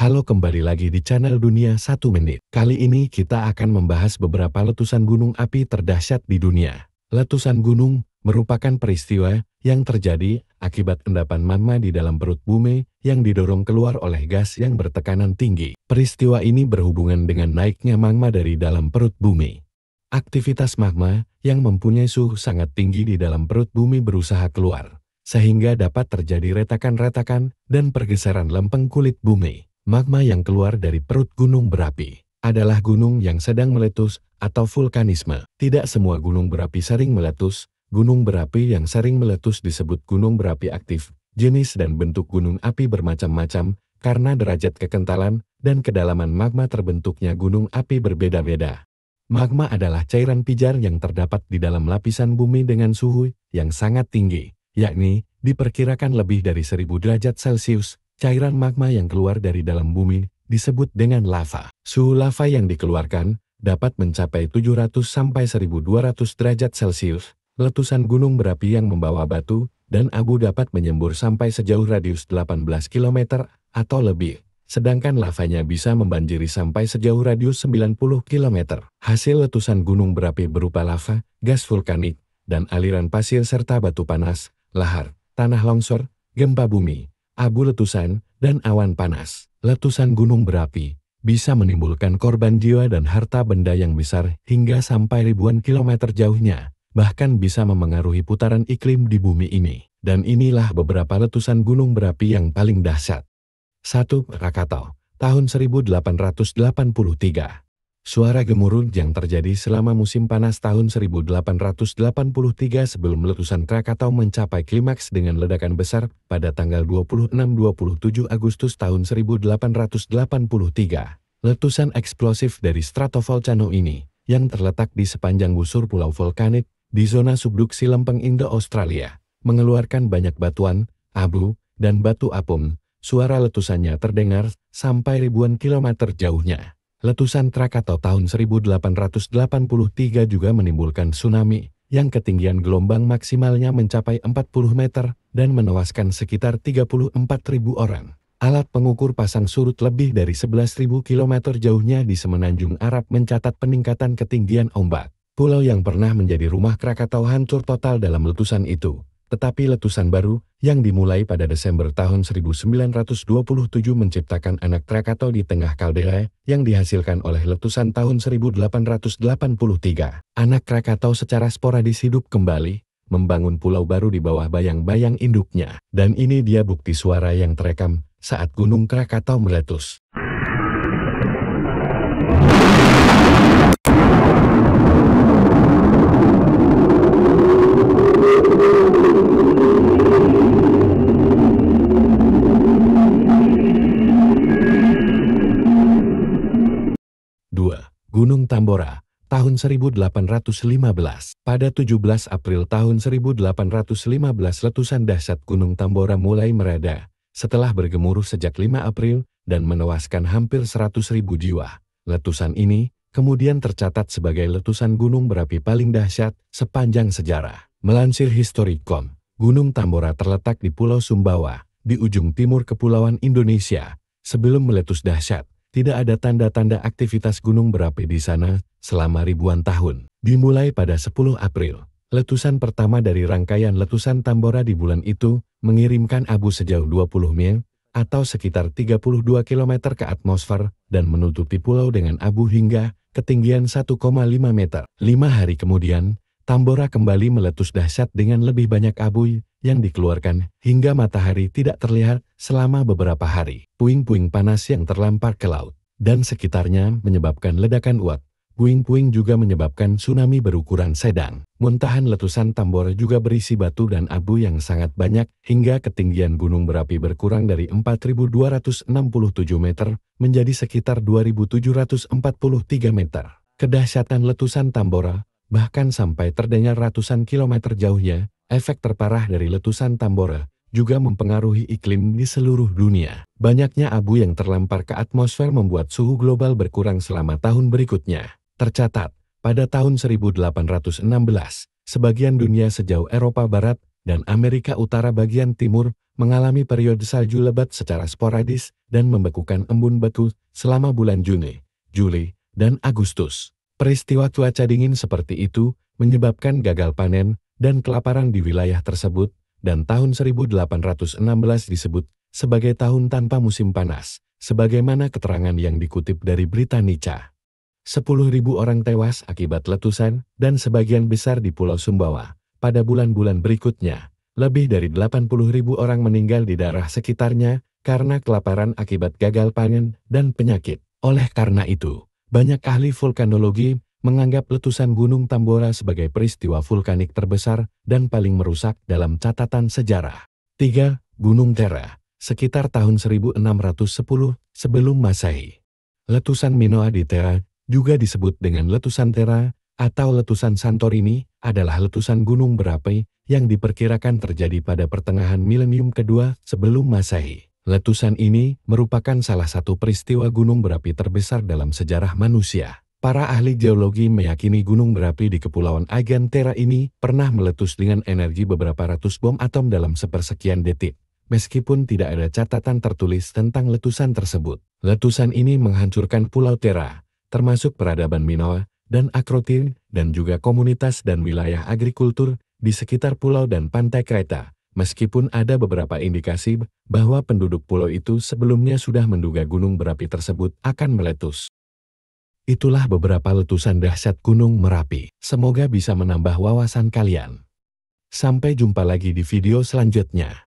Halo kembali lagi di channel Dunia Satu Menit. Kali ini kita akan membahas beberapa letusan gunung api terdahsyat di dunia. Letusan gunung merupakan peristiwa yang terjadi akibat endapan magma di dalam perut bumi yang didorong keluar oleh gas yang bertekanan tinggi. Peristiwa ini berhubungan dengan naiknya magma dari dalam perut bumi. Aktivitas magma yang mempunyai suhu sangat tinggi di dalam perut bumi berusaha keluar, sehingga dapat terjadi retakan-retakan dan pergeseran lempeng kulit bumi magma yang keluar dari perut gunung berapi adalah gunung yang sedang meletus atau vulkanisme. Tidak semua gunung berapi sering meletus. Gunung berapi yang sering meletus disebut gunung berapi aktif. Jenis dan bentuk gunung api bermacam-macam karena derajat kekentalan dan kedalaman magma terbentuknya gunung api berbeda-beda. Magma adalah cairan pijar yang terdapat di dalam lapisan bumi dengan suhu yang sangat tinggi, yakni diperkirakan lebih dari 1000 derajat Celcius Cairan magma yang keluar dari dalam bumi disebut dengan lava. Suhu lava yang dikeluarkan dapat mencapai 700 sampai 1200 derajat Celcius. Letusan gunung berapi yang membawa batu dan abu dapat menyembur sampai sejauh radius 18 km atau lebih sedangkan lavanya bisa membanjiri sampai sejauh radius 90 km. Hasil letusan gunung berapi berupa lava, gas vulkanik, dan aliran pasir serta batu panas, lahar, tanah longsor, gempa bumi, abu letusan, dan awan panas. Letusan gunung berapi bisa menimbulkan korban jiwa dan harta benda yang besar hingga sampai ribuan kilometer jauhnya, bahkan bisa memengaruhi putaran iklim di bumi ini. Dan inilah beberapa letusan gunung berapi yang paling dahsyat. 1. Krakatau, tahun 1883. Suara gemuruh yang terjadi selama musim panas tahun 1883 sebelum letusan Krakatau mencapai klimaks dengan ledakan besar pada tanggal 26-27 Agustus tahun 1883. Letusan eksplosif dari stratovolcano ini, yang terletak di sepanjang busur pulau vulkanik, di zona subduksi lempeng Indo-Australia, mengeluarkan banyak batuan, abu, dan batu apung, suara letusannya terdengar sampai ribuan kilometer jauhnya. Letusan Krakatau tahun 1883 juga menimbulkan tsunami, yang ketinggian gelombang maksimalnya mencapai 40 meter dan menewaskan sekitar 34.000 orang. Alat pengukur pasang surut lebih dari 11.000 kilometer jauhnya di semenanjung Arab mencatat peningkatan ketinggian ombak. Pulau yang pernah menjadi rumah Krakatau hancur total dalam letusan itu tetapi letusan baru yang dimulai pada Desember tahun 1927 menciptakan anak Krakatau di tengah kaldera yang dihasilkan oleh letusan tahun 1883. Anak Krakatau secara sporadis hidup kembali, membangun pulau baru di bawah bayang-bayang induknya. Dan ini dia bukti suara yang terekam saat Gunung Krakatau meletus. tahun 1815. Pada 17 April tahun 1815 letusan dahsyat Gunung Tambora mulai mereda, setelah bergemuruh sejak 5 April dan menewaskan hampir 100.000 jiwa. Letusan ini kemudian tercatat sebagai letusan gunung berapi paling dahsyat sepanjang sejarah. Melansir Historicom, Gunung Tambora terletak di Pulau Sumbawa, di ujung timur Kepulauan Indonesia, sebelum meletus dahsyat tidak ada tanda-tanda aktivitas gunung berapi di sana selama ribuan tahun. Dimulai pada 10 April, letusan pertama dari rangkaian letusan Tambora di bulan itu mengirimkan abu sejauh 20 mil atau sekitar 32 km ke atmosfer dan menutupi pulau dengan abu hingga ketinggian 1,5 meter. Lima hari kemudian, Tambora kembali meletus dahsyat dengan lebih banyak abu yang dikeluarkan hingga matahari tidak terlihat selama beberapa hari. Puing-puing panas yang terlampar ke laut dan sekitarnya menyebabkan ledakan uap. Puing-puing juga menyebabkan tsunami berukuran sedang. Muntahan letusan Tambora juga berisi batu dan abu yang sangat banyak hingga ketinggian gunung berapi berkurang dari 4.267 meter menjadi sekitar 2.743 meter. Kedahsyatan letusan Tambora bahkan sampai terdengar ratusan kilometer jauhnya, efek terparah dari letusan Tambora juga mempengaruhi iklim di seluruh dunia. Banyaknya abu yang terlempar ke atmosfer membuat suhu global berkurang selama tahun berikutnya. Tercatat, pada tahun 1816, sebagian dunia sejauh Eropa Barat dan Amerika Utara bagian timur mengalami periode salju lebat secara sporadis dan membekukan embun batu selama bulan Juni, Juli, dan Agustus. Peristiwa cuaca dingin seperti itu menyebabkan gagal panen dan kelaparan di wilayah tersebut, dan tahun 1816 disebut sebagai tahun tanpa musim panas, sebagaimana keterangan yang dikutip dari Britannica. 10.000 orang tewas akibat letusan dan sebagian besar di Pulau Sumbawa. Pada bulan-bulan berikutnya, lebih dari 80.000 orang meninggal di daerah sekitarnya karena kelaparan akibat gagal panen dan penyakit. Oleh karena itu, banyak ahli vulkanologi menganggap letusan Gunung Tambora sebagai peristiwa vulkanik terbesar dan paling merusak dalam catatan sejarah. 3. Gunung Tera, sekitar tahun 1610 sebelum Masehi. Letusan Minoa di Tera, juga disebut dengan letusan Tera atau letusan Santorini, adalah letusan gunung berapi yang diperkirakan terjadi pada pertengahan milenium kedua sebelum Masehi. Letusan ini merupakan salah satu peristiwa gunung berapi terbesar dalam sejarah manusia. Para ahli geologi meyakini gunung berapi di Kepulauan Agantera ini pernah meletus dengan energi beberapa ratus bom atom dalam sepersekian detik. Meskipun tidak ada catatan tertulis tentang letusan tersebut, letusan ini menghancurkan Pulau Tera, termasuk peradaban Minoa dan Akrotir, dan juga komunitas dan wilayah agrikultur di sekitar pulau dan pantai Kreta, Meskipun ada beberapa indikasi bahwa penduduk pulau itu sebelumnya sudah menduga gunung berapi tersebut akan meletus. Itulah beberapa letusan dahsyat Gunung Merapi. Semoga bisa menambah wawasan kalian. Sampai jumpa lagi di video selanjutnya.